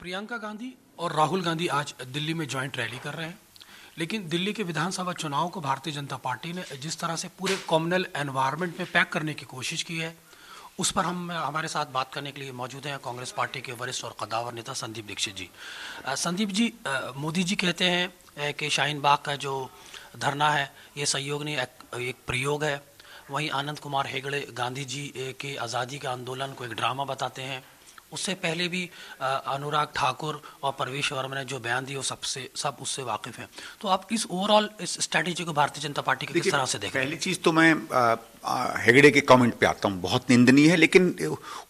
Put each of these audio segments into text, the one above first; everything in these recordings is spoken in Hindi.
प्रियंका गांधी और राहुल गांधी आज दिल्ली में ज्वाइंट रैली कर रहे हैं लेकिन दिल्ली के विधानसभा चुनाव को भारतीय जनता पार्टी ने जिस तरह से पूरे कॉमनल एनवायरनमेंट में पैक करने की कोशिश की है उस पर हम हमारे साथ बात करने के लिए मौजूद हैं कांग्रेस पार्टी के वरिष्ठ और कदावर नेता संदीप दीक्षित जी संदीप जी मोदी जी कहते हैं कि शाहीन बाग का जो धरना है ये सहयोग नहीं एक, एक प्रयोग है वहीं आनंद कुमार हेगड़े गांधी जी के आज़ादी के आंदोलन को एक ड्रामा बताते हैं उससे पहले भी अनुराग ठाकुर और परवेश वर्मा ने जो बयान दिए वो सबसे सब उससे वाकिफ हैं तो आप इस ओवरऑल इस स्ट्रैटेजी को भारतीय जनता पार्टी की किस तरह से देखें पहली चीज़ तो मैं हेगड़े के कमेंट पे आता हूँ बहुत निंदनीय है लेकिन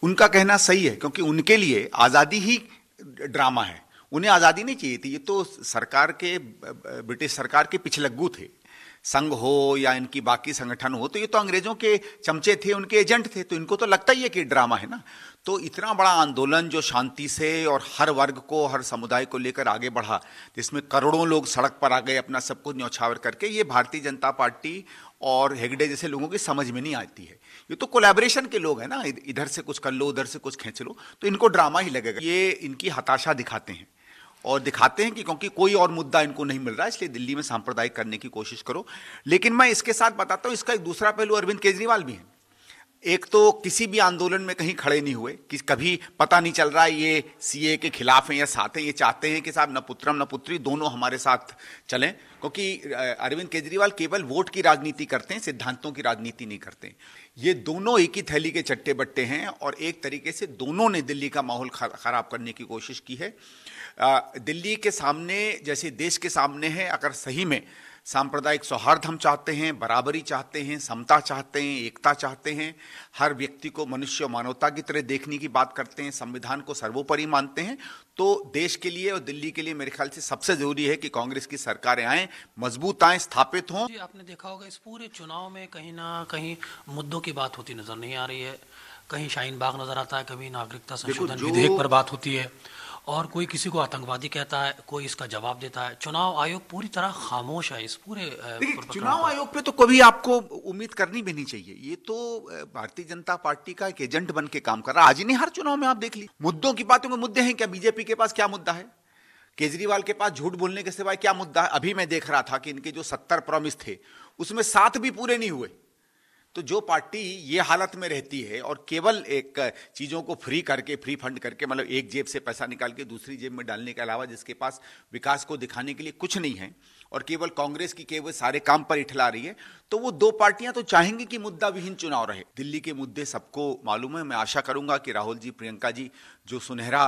उनका कहना सही है क्योंकि उनके लिए आज़ादी ही ड्रामा है उन्हें आज़ादी नहीं चाहिए थी ये तो सरकार के ब्रिटिश सरकार के पिछलग्गू थे संघ हो या इनकी बाकी संगठन हो तो ये तो अंग्रेजों के चमचे थे उनके एजेंट थे तो इनको तो लगता ही है कि ड्रामा है ना तो इतना बड़ा आंदोलन जो शांति से और हर वर्ग को हर समुदाय को लेकर आगे बढ़ा जिसमें करोड़ों लोग सड़क पर आ गए अपना सब कुछ न्यौछावर करके ये भारतीय जनता पार्टी और हेगडे जैसे लोगों की समझ में नहीं आती है ये तो कोलैबोरेशन के लोग हैं ना इधर से कुछ कर लो उधर से कुछ खींच लो तो इनको ड्रामा ही लगेगा ये इनकी हताशा दिखाते हैं और दिखाते हैं कि क्योंकि कोई और मुद्दा इनको नहीं मिल रहा इसलिए दिल्ली में सांप्रदायिक करने की कोशिश करो लेकिन मैं इसके साथ बताता हूँ इसका एक दूसरा पहलू अरविंद केजरीवाल भी है एक तो किसी भी आंदोलन में कहीं खड़े नहीं हुए कि कभी पता नहीं चल रहा है ये सीए के खिलाफ हैं या साथ हैं ये चाहते हैं कि साहब न पुत्रम न पुत्री दोनों हमारे साथ चलें क्योंकि अरविंद केजरीवाल केवल वोट की राजनीति करते हैं सिद्धांतों की राजनीति नहीं करते ये दोनों एक ही थैली के चट्टे बट्टे हैं और एक तरीके से दोनों ने दिल्ली का माहौल ख़राब करने की कोशिश की है दिल्ली के सामने जैसे देश के सामने है अगर सही में सांप्रदायिक सौहार्द हम चाहते हैं बराबरी चाहते हैं समता चाहते हैं एकता चाहते हैं हर व्यक्ति को मनुष्य मानवता की तरह देखने की बात करते हैं संविधान को सर्वोपरि मानते हैं तो देश के लिए और दिल्ली के लिए मेरे ख्याल से सबसे जरूरी है कि कांग्रेस की सरकारें आए मजबूत आए स्थापित हों आपने देखा होगा इस पूरे चुनाव में कहीं ना कहीं मुद्दों की बात होती नजर नहीं आ रही है कहीं शाहीन बाग नजर आता है कभी नागरिकता संशोधन विधेयक पर बात होती है और कोई किसी को आतंकवादी कहता है कोई इसका जवाब देता है चुनाव आयोग पूरी तरह खामोश है इस पूरे चुनाव आयोग पे तो कभी आपको उम्मीद करनी भी नहीं चाहिए ये तो भारतीय जनता पार्टी का एक एजेंट बन के काम कर रहा है आज नहीं हर चुनाव में आप देख ली मुद्दों की बातों में मुद्दे हैं क्या बीजेपी के पास क्या मुद्दा है केजरीवाल के पास झूठ बोलने के सिवाय क्या मुद्दा है अभी मैं देख रहा था कि इनके जो सत्तर प्रॉमिस थे उसमें सात भी पूरे नहीं हुए तो जो पार्टी ये हालत में रहती है और केवल एक चीज़ों को फ्री करके फ्री फंड करके मतलब एक जेब से पैसा निकाल के दूसरी जेब में डालने के अलावा जिसके पास विकास को दिखाने के लिए कुछ नहीं है और केवल कांग्रेस की केवल सारे काम पर इठला रही है तो वो दो पार्टियां तो चाहेंगी कि मुद्दा विहीन चुनाव रहे दिल्ली के मुद्दे सबको मालूम है मैं आशा करूंगा कि राहुल जी प्रियंका जी जो सुनहरा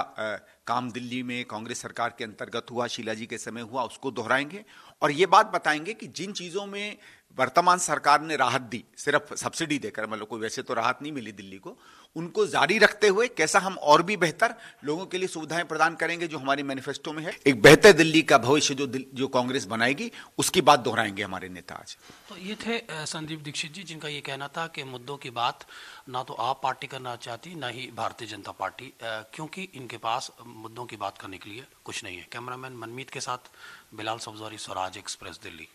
काम दिल्ली में कांग्रेस सरकार के अंतर्गत हुआ शीला जी के समय हुआ उसको दोहराएंगे और ये बात बताएंगे कि जिन चीज़ों में वर्तमान सरकार ने राहत दी सिर्फ सब्सिडी देकर मतलब कोई वैसे तो राहत नहीं मिली दिल्ली को उनको जारी रखते हुए कैसा हम और भी बेहतर लोगों के लिए सुविधाएं प्रदान करेंगे जो हमारे मैनिफेस्टो में है एक बेहतर दिल्ली का भविष्य जो जो कांग्रेस बनाएगी उसकी बात दोहराएंगे हमारे नेता आज तो ये थे संदीप दीक्षित जी जिनका ये कहना था कि मुद्दों की बात ना तो आप पार्टी करना चाहती ना ही भारतीय जनता पार्टी क्योंकि इनके पास मुद्दों की बात करने के लिए कुछ नहीं है कैमरामैन मनमीत के साथ बिलाल सब्जारी स्वराज एक्सप्रेस दिल्ली